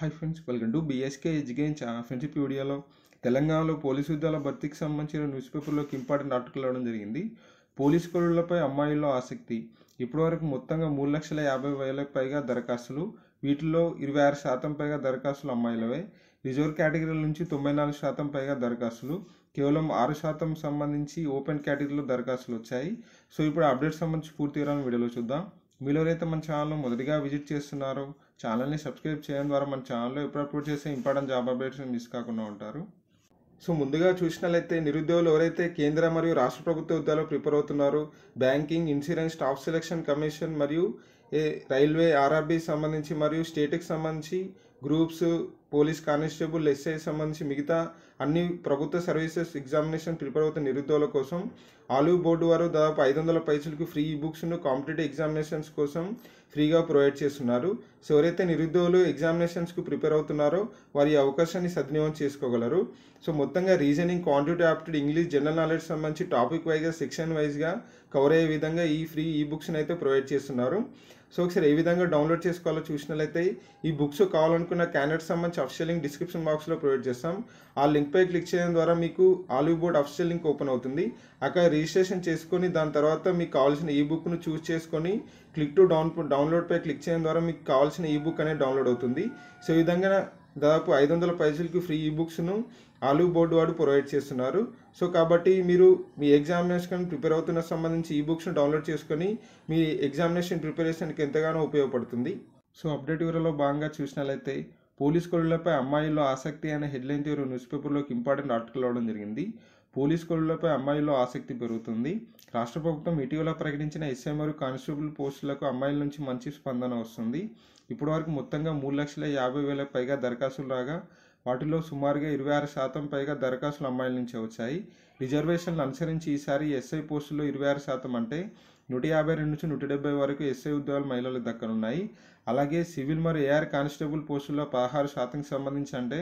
hi friends welcome to BSK education channel friends వీడియోలో తెలంగాణలో police ఉద్యోగాల భర్తీకి సంబంధించిన న్యూస్ పేపర్లోకి ఇంపార్టెంట్ ఆర్టికల్ రావడం జరిగింది పోలీసు కోళ్ళపై అమ్మాయిల్లో ఆసక్తి ఇప్పటివరకు మొత్తంగా మూడు లక్షల యాభై వేలకు పైగా దరఖాస్తులు వీటిలో ఇరవై ఆరు శాతం పైగా దరఖాస్తులు అమ్మాయిలవే రిజర్వ్ కేటగిరీల నుంచి తొంభై నాలుగు శాతం పైగా దరఖాస్తులు కేవలం ఆరు శాతం సంబంధించి ఓపెన్ కేటగిరీలో దరఖాస్తులు వచ్చాయి సో ఇప్పుడు అప్డేట్ సంబంధించి పూర్తి వివరాలను వీడియోలో చూద్దాం మీలో ఎవరైతే మన ఛానల్ మొదటిగా విజిట్ చేస్తున్నారో ఛానల్ని సబ్స్క్రైబ్ చేయడం ద్వారా మన ఛానల్లో ఎప్పుడు అప్లోడ్ చేసే ఇంపార్టెంట్ జాబ్ అప్డేట్స్ మిస్ కాకుండా ఉంటారు సో ముందుగా చూసినట్లయితే నిరుద్యోగులు ఎవరైతే కేంద్ర మరియు రాష్ట్ర ప్రభుత్వ ఉద్యోగాలు ప్రిపేర్ అవుతున్నారో banking insurance staff selection commission మరియు రైల్వే ఆర్ఆర్బీ సంబంధించి మరియు స్టేట్కి సంబంధించి గ్రూప్స్ పోలీస్ కానిస్టేబుల్ ఎస్ఐ సంబంధించి మిగతా అన్ని ప్రభుత్వ సర్వీసెస్ ఎగ్జామినేషన్ ప్రిపేర్ అవుతున్న నిరుద్యోగుల కోసం ఆలివ్ బోర్డు వారు దాదాపు ఐదు వందల పైసలకు ఫ్రీ ఈ బుక్స్ను కాంపిటేటివ్ ఎగ్జామినేషన్స్ కోసం ఫ్రీగా ప్రొవైడ్ చేస్తున్నారు సో ఎవరైతే నిరుద్యోగులు ఎగ్జామినేషన్స్కు ప్రిపేర్ అవుతున్నారో వారి అవకాశాన్ని సద్వినియోగం చేసుకోగలరు సో మొత్తంగా reasoning quantity aptitude English general knowledge సంబంధించి టాపిక్ వైజ్గా సెక్షన్ వైజ్గా కవర్ అయ్యే విధంగా ఈ ఫ్రీ ఈ బుక్స్ని అయితే ప్రొవైడ్ చేస్తున్నారు సో ఒకసారి ఏ విధంగా డౌన్లోడ్ చేసుకోవాలో చూసినట్లయితే ఈ బుక్స్ కావాలనుకున్న క్యాండిడేట్ సంబంధించి బ్రాంచ్ అఫిషియల్ లింక్ డిస్క్రిప్షన్ బాక్స్లో ప్రొవైడ్ చేస్తాం ఆ లింక్పై క్లిక్ చేయడం ద్వారా మీకు Oliveboard official link open అవుతుంది అక్కడ రిజిస్ట్రేషన్ చేసుకొని దాని తర్వాత మీకు కావాల్సిన ఈ బుక్ను చూస్ చేసుకొని క్లిక్ టు డౌన్ డౌన్లోడ్పై క్లిక్ చేయడం ద్వారా మీకు కావాల్సిన ఈ బుక్ అనేది డౌన్లోడ్ అవుతుంది సో ఈ విధంగా దాదాపు ఐదు వందల పైసలకి ఫ్రీ ఈ బుక్స్ను ఆలివ్ బోర్డు వాడు ప్రొవైడ్ చేస్తున్నారు సో కాబట్టి మీరు మీ ఎగ్జామినేషన్ ప్రిపేర్ అవుతున్న సంబంధించి ఈ బుక్స్ను డౌన్లోడ్ చేసుకొని మీ ఎగ్జామినేషన్ ప్రిపరేషన్కి ఎంతగానో ఉపయోగపడుతుంది సో అప్డేట్ వివరలో భాగంగా చూసినట్లయితే పోలీస్ కొడులపై అమ్మాయిల్లో ఆసక్తి అనే హెడ్లైన్ తీరు న్యూస్ పేపర్లో ఇంపార్టెంట్ ఆర్టికల్ అవడం జరిగింది పోలీస్ కొడులపై అమ్మాయిల్లో ఆసక్తి పెరుగుతుంది రాష్ట్ర ప్రభుత్వం ఇటీవల ప్రకటించిన ఎస్ఐ మరియు కానిస్టేబుల్ పోస్టులకు అమ్మాయిల నుంచి మంచి స్పందన వస్తుంది ఇప్పటివరకు మొత్తంగా మూడు లక్షల యాభై వేలకు పైగా దరఖాస్తులు రాగా వాటిలో సుమారుగా ఇరవై ఆరు శాతం పైగా దరఖాస్తులు అమ్మాయిల నుంచి వచ్చాయి రిజర్వేషన్లు అనుసరించి ఈసారి ఎస్ఐ పోస్టులో ఇరవై ఆరు శాతం అంటే నూట యాభై రెండు నుంచి నూట డెబ్బై వరకు ఎస్ఐ ఉద్యోగాలు మహిళలకు దక్కనున్నాయి అలాగే సివిల్ మరియు ఏఆర్ కానిస్టేబుల్ పోస్టుల్లో పదహారు శాతంకి సంబంధించి అంటే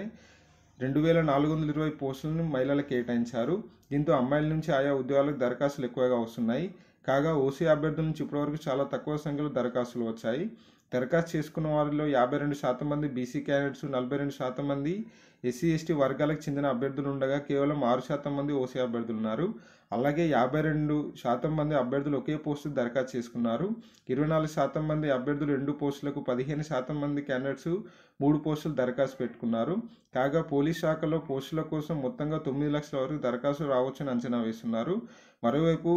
రెండు వేల నాలుగు వందల ఇరవై పోస్టులను మహిళలకు కేటాయించారు దీంతో అమ్మాయిల నుంచి ఆయా ఉద్యోగాలకు దరఖాస్తులు ఎక్కువగా వస్తున్నాయి కాగా ఓసీ అభ్యర్థుల నుంచి ఇప్పటివరకు చాలా తక్కువ సంఖ్యలో దరఖాస్తులు వచ్చాయి దరఖాస్తు చేసుకున్న వారిలో యాభై రెండు శాతం మంది బీసీ క్యాడెట్స్ నలభై రెండు శాతం మంది ఎస్సీ ఎస్టీ వర్గాలకు చెందిన అభ్యర్థులు ఉండగా కేవలం ఆరు శాతం మంది ఓసీ అభ్యర్థులు ఉన్నారు అలాగే యాభై రెండు శాతం మంది అభ్యర్థులు ఒకే పోస్టు దరఖాస్తు చేసుకున్నారు ఇరవై నాలుగు శాతం మంది అభ్యర్థులు రెండు పోస్టులకు పదిహేను శాతం మంది క్యాండిడేట్స్ మూడు పోస్టులు దరఖాస్తు పెట్టుకున్నారు కాగా పోలీస్ శాఖలో పోస్టుల కోసం మొత్తంగా తొమ్మిది లక్షల వరకు దరఖాస్తులు రావచ్చని అంచనా వేస్తున్నారు మరోవైపు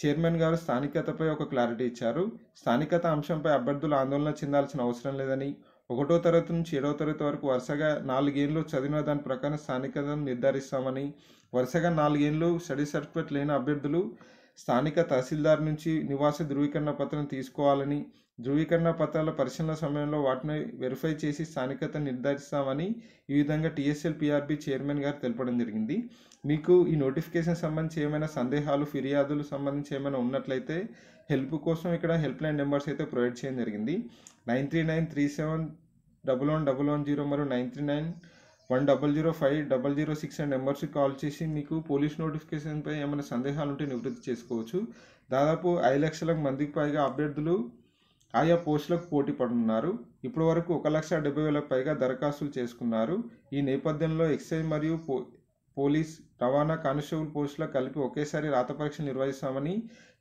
చైర్మన్ గారు స్థానికతపై ఒక క్లారిటీ ఇచ్చారు స్థానికత అంశంపై అభ్యర్థులు ఆందోళన చెందాల్సిన అవసరం లేదని ఒకటో తరగతి నుంచి ఏడవ తరగతి వరకు వరుసగా నాలుగేండ్లు చదివిన దాని ప్రకారం స్థానికతను నిర్ధారిస్తామని వరుసగా నాలుగేండ్లు స్టడీ సర్టిఫికేట్ లేని అభ్యర్థులు స్థానిక తహసీల్దార్ నుంచి నివాస ధృవీకరణ పత్రం తీసుకోవాలని ధృవీకరణ పత్రాల పరిశీలన సమయంలో వాటిని వెరిఫై చేసి స్థానికత నిర్ధారిస్తామని ఈ విధంగా టీఎస్ఎల్ పిఆర్బి చైర్మన్ గారు తెలపడం జరిగింది మీకు ఈ నోటిఫికేషన్ సంబంధించి ఏమైనా సందేహాలు ఫిర్యాదులు సంబంధించి ఏమైనా ఉన్నట్లయితే హెల్ప్ కోసం ఇక్కడ హెల్ప్ లైన్ నెంబర్స్ అయితే ప్రొవైడ్ చేయడం జరిగింది nine three nine three seven double one double one zero మరియు nine three nine one double zero five double zero six and నెంబర్స్కి కాల్ చేసి మీకు పోలీస్ నోటిఫికేషన్పై ఏమైనా సందేహాలు ఉంటే నివృత్తి చేసుకోవచ్చు దాదాపు ఐదు లక్షల మందికి పైగా అభ్యర్థులు ఆయా పోస్టులకు పోటీ పడనున్నారు ఇప్పటి వరకు ఒక లక్ష డెబ్బై వేలకు పైగా దరఖాస్తులు చేసుకున్నారు ఈ నేపథ్యంలో ఎక్సైజ్ మరియు పో పోలీస్ రవాణా కానిస్టేబుల్ పోస్టులకు కలిపి ఒకేసారి రాత పరీక్షలు నిర్వహిస్తామని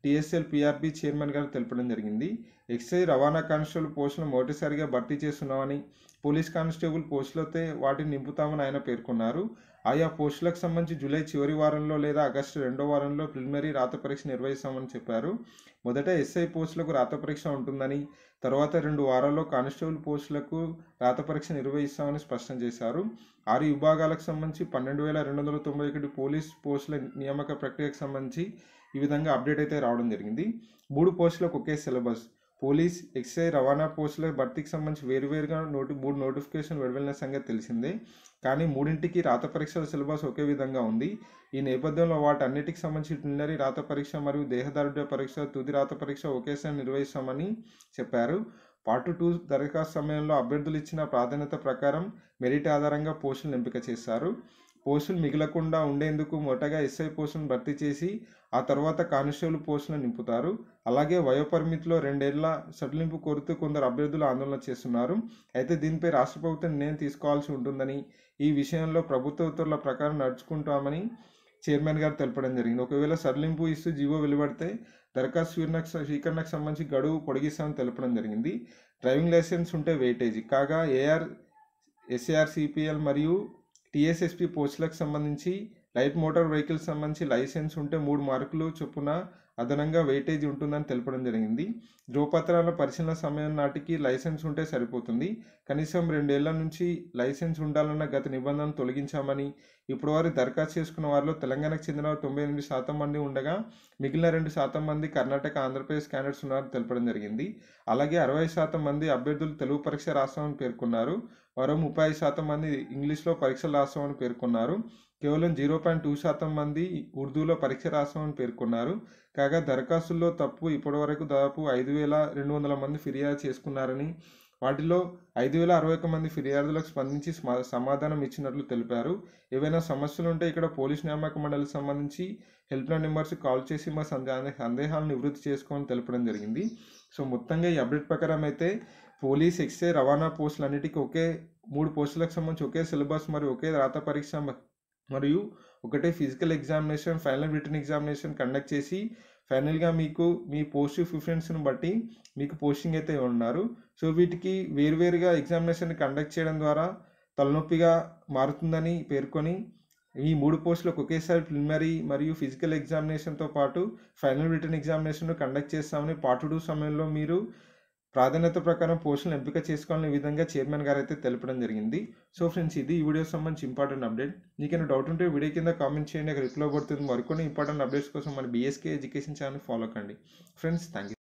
టీఎస్ఎల్ పీఆర్బీ చైర్మన్ గారు తెలపడం జరిగింది ఎక్సైజ్ రవాణా కానిస్టేబుల్ పోస్టులు మొదటిసారిగా భర్తీ చేస్తున్నామని పోలీస్ కానిస్టేబుల్ పోస్టులతో వాటిని నింపుతామని ఆయన పేర్కొన్నారు ఆయా పోస్టులకు సంబంధించి జూలై చివరి వారంలో లేదా ఆగస్టు రెండో వారంలో ప్రిలిమినరీ రాత పరీక్ష నిర్వహిస్తామని చెప్పారు మొదట ఎస్ఐ పోస్టులకు రాత పరీక్ష ఉంటుందని తర్వాత రెండు వారాల్లో కానిస్టేబుల్ పోస్టులకు రాత పరీక్ష నిర్వహిస్తామని స్పష్టం చేశారు ఆరు విభాగాలకు సంబంధించి పన్నెండు వేల రెండు వందల తొంభై ఒకటి పోలీస్ పోస్టుల నియామక ప్రక్రియకు సంబంధించి ఈ విధంగా అప్డేట్ అయితే రావడం జరిగింది మూడు పోస్టులకు ఒకే సిలబస్ పోలీస్ ఎక్సైజ్ రవాణా పోస్టుల భర్తీకి సంబంధించి వేరువేరుగా నోటి మూడు నోటిఫికేషన్ విడుదలైన సంగతి తెలిసిందే కానీ మూడింటికి రాత పరీక్షల సిలబస్ ఒకే విధంగా ఉంది ఈ నేపథ్యంలో అన్నిటికి సంబంధించి రాత పరీక్ష మరియు దేహదారుఢ్య పరీక్ష తుది రాత పరీక్ష ఒకేసారి నిర్వహిస్తామని చెప్పారు పార్ట్ టూ దరఖాస్తు సమయంలో అభ్యర్థులు ఇచ్చిన ప్రాధాన్యత ప్రకారం మెరిట్ ఆధారంగా పోస్టులను ఎంపిక చేస్తారు పోస్టులు మిగలకుండా ఉండేందుకు మొట్టగా ఎస్ఐ పోస్టును భర్తీ చేసి ఆ తర్వాత కానిస్టేబుల్ పోస్టులను నింపుతారు అలాగే వయోపరిమితిలో రెండేళ్ల సడలింపు కోరుతూ కొందరు అభ్యర్థులు ఆందోళన చేస్తున్నారు అయితే దీనిపై రాష్ట్ర ప్రభుత్వం నిర్ణయం తీసుకోవాల్సి ఉంటుందని ఈ విషయంలో ప్రభుత్వ ఉత్తర్వుల ప్రకారం నడుచుకుంటామని చైర్మన్ గారు తెలపడం జరిగింది ఒకవేళ సడలింపు ఇస్తూ జీవో వెలువడితే దరఖాస్తు స్వీకరణకు సంబంధించి గడువు పొడిగిస్తామని తెలపడం జరిగింది డ్రైవింగ్ లైసెన్స్ ఉంటే వెయిటేజ్ కాగా ఏఆర్ ఎస్ఏఆర్ సిపిఎల్ మరియు టీఎస్ఎస్పి పోస్టులకు సంబంధించి లైట్ మోటార్ వెహికల్ సంబంధించి లైసెన్స్ ఉంటే మూడు మార్కులు చొప్పున అదనంగా వెయిటేజ్ ఉంటుందని తెలపడం జరిగింది ధ్రువపత్రాల పరిశీలన సమయం నాటికి లైసెన్స్ ఉంటే సరిపోతుంది కనీసం రెండేళ్ల నుంచి లైసెన్స్ ఉండాలన్న గత నిబంధనను తొలగించామని ఇప్పటివారు దరఖాస్తు చేసుకున్న వారిలో తెలంగాణకు చెందిన తొంభై ఎనిమిది శాతం మంది ఉండగా మిగిలిన రెండు శాతం మంది కర్ణాటక ఆంధ్రప్రదేశ్ క్యాండిడేట్స్ ఉన్నారని తెలపడం జరిగింది అలాగే అరవై శాతం మంది అభ్యర్థులు తెలుగు పరీక్ష రాస్తామని పేర్కొన్నారు మరో ముప్పై శాతం మంది ఇంగ్లీష్లో పరీక్షలు రాస్తామని పేర్కొన్నారు కేవలం జీరో పాయింట్ టూ శాతం మంది ఉర్దూలో పరీక్ష రాస్తామని పేర్కొన్నారు కాగా దరఖాస్తుల్లో తప్పు ఇప్పటివరకు దాదాపు ఐదు వేల రెండు వందల మంది ఫిర్యాదు చేసుకున్నారని వాటిలో ఐదు వేల అరవై ఒక మంది ఫిర్యాదులకు స్పందించి సమాధానం ఇచ్చినట్లు తెలిపారు ఏవైనా సమస్యలు ఉంటే ఇక్కడ పోలీస్ నియామక మండలికి సంబంధించి హెల్ప్లైన్ నెంబర్స్ కాల్ చేసి మా సందేహాలను నివృత్తి చేసుకోమని తెలపడం జరిగింది సో మొత్తంగా ఈ అప్డేట్ ప్రకారం అయితే పోలీస్ ఎక్సే రవాణా పోస్టులు అన్నిటికీ ఒకే మూడు పోస్టులకు సంబంధించి ఒకే సిలబస్ మరియు ఒకే రాత పరీక్ష మరియు ఒకటే physical examination final written examination conduct చేసి ఫైనల్గా మీకు మీ పోస్ట్ ప్రిఫరెన్స్ను బట్టి మీకు పోస్టింగ్ అయితే ఉన్నారు సో వీటికి వేరువేరుగా ఎగ్జామినేషన్ కండక్ట్ చేయడం ద్వారా తలనొప్పిగా మారుతుందని పేర్కొని ఈ మూడు పోస్టులకు ఒకేసారి ప్రిలిమరీ మరియు ఫిజికల్ ఎగ్జామినేషన్తో పాటు ఫైనల్ రిటర్న్ ఎగ్జామినేషన్ను కండక్ట్ చేస్తామని పార్ట్ టూ సమయంలో మీరు ప్రాధాన్యత ప్రకారం పోస్టులను ఎంపిక చేసుకోవాలనే విధంగా చైర్మన్ గారు అయితే తెలపడం జరిగింది సో ఫ్రెండ్స్ ఇది ఈ వీడియోకి సంబంధించి ఇంపార్టెంట్ అప్డేట్ నీకైనా డౌట్ ఉంటే వీడియో కింద కామెంట్ చేయండి అక్కడ రిప్లై పడుతుంది మరికొన్ని ఇంపార్టెంట్ అప్డేట్స్ కోసం మన బీఎస్కే ఎడ్యుకేషన్ ఛానల్ ఫాలో కండి ఫ్రెండ్స్ థ్యాంక్ యూ